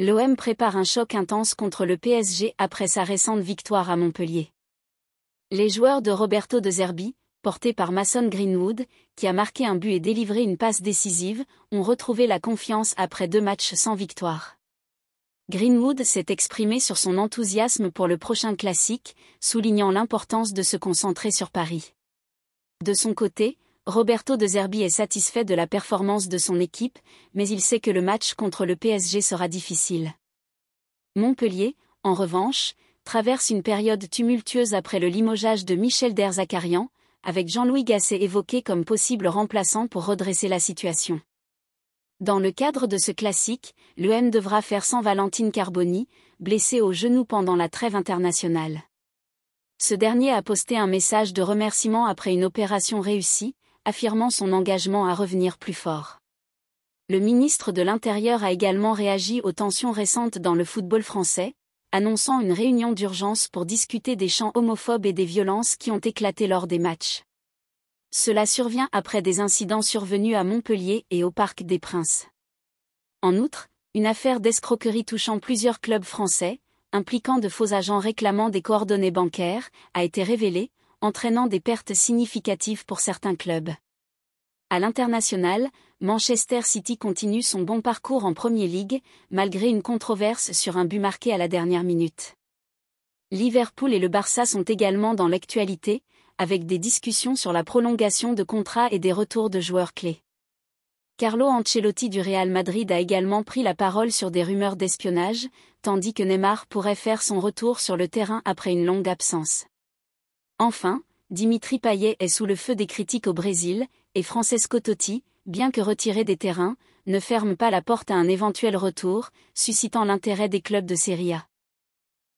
l'OM prépare un choc intense contre le PSG après sa récente victoire à Montpellier. Les joueurs de Roberto de Zerbi, portés par Mason Greenwood, qui a marqué un but et délivré une passe décisive, ont retrouvé la confiance après deux matchs sans victoire. Greenwood s'est exprimé sur son enthousiasme pour le prochain classique, soulignant l'importance de se concentrer sur Paris. De son côté, Roberto De Zerbi est satisfait de la performance de son équipe, mais il sait que le match contre le PSG sera difficile. Montpellier, en revanche, traverse une période tumultueuse après le limogeage de Michel Derzakarian, avec Jean-Louis Gasset évoqué comme possible remplaçant pour redresser la situation. Dans le cadre de ce classique, M devra faire sans Valentine Carboni, blessé au genou pendant la trêve internationale. Ce dernier a posté un message de remerciement après une opération réussie, affirmant son engagement à revenir plus fort. Le ministre de l'Intérieur a également réagi aux tensions récentes dans le football français, annonçant une réunion d'urgence pour discuter des chants homophobes et des violences qui ont éclaté lors des matchs. Cela survient après des incidents survenus à Montpellier et au Parc des Princes. En outre, une affaire d'escroquerie touchant plusieurs clubs français, impliquant de faux agents réclamant des coordonnées bancaires, a été révélée, entraînant des pertes significatives pour certains clubs. À l'international, Manchester City continue son bon parcours en Premier League, malgré une controverse sur un but marqué à la dernière minute. Liverpool et le Barça sont également dans l'actualité, avec des discussions sur la prolongation de contrats et des retours de joueurs clés. Carlo Ancelotti du Real Madrid a également pris la parole sur des rumeurs d'espionnage, tandis que Neymar pourrait faire son retour sur le terrain après une longue absence. Enfin, Dimitri Payet est sous le feu des critiques au Brésil, et Francesco Totti, bien que retiré des terrains, ne ferme pas la porte à un éventuel retour, suscitant l'intérêt des clubs de Serie A.